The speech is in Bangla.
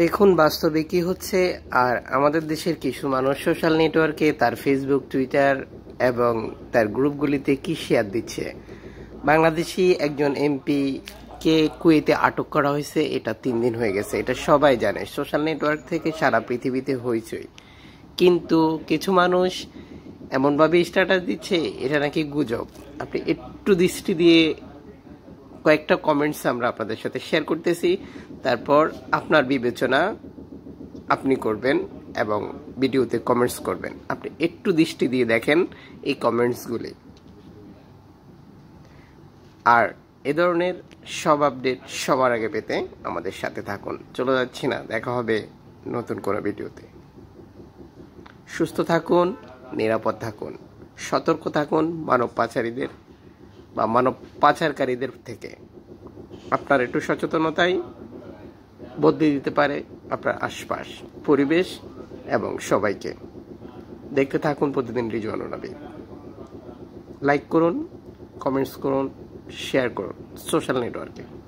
দেখুন বাস্তবে কি হচ্ছে আর আমাদের দেশের কিছু মানুষ সোশ্যাল নেটওয়ার্কে তার ফেসবুক টুইটার এবং তার গ্রুপগুলিতে কি শেয়ার দিচ্ছে বাংলাদেশি একজন এমপি কে কুয়েতে আটক করা হয়েছে এটা তিন দিন হয়ে গেছে এটা সবাই জানে সোশ্যাল নেটওয়ার্ক থেকে সারা পৃথিবীতে হইচই কিন্তু কিছু মানুষ এমনভাবে স্ট্যাটাস দিচ্ছে এটা নাকি গুজব আপনি একটু দৃষ্টি দিয়ে কয়েকটা কমেন্টস আমরা আপনাদের সাথে শেয়ার করতেছি তারপর আপনার বিবেচনা আপনি করবেন এবং ভিডিওতে কমেন্টস করবেন আপনি একটু দৃষ্টি দিয়ে দেখেন এই কমেন্টসগুলি আর এ ধরনের সব আপডেট সবার আগে পেতে আমাদের সাথে থাকুন চলে যাচ্ছি না দেখা হবে নতুন কোনো ভিডিওতে সুস্থ থাকুন নিরাপদ থাকুন সতর্ক থাকুন মানব পাচারীদের বা মানব পাচারকারীদের থেকে আপনার একটু সচেতনতাই বদলে দিতে পারে আপনার আশপাশ পরিবেশ এবং সবাইকে দেখতে থাকুন প্রতিদিন রিজওয়ানু নবী লাইক করুন কমেন্টস করুন শেয়ার করুন সোশ্যাল নেটওয়ার্কে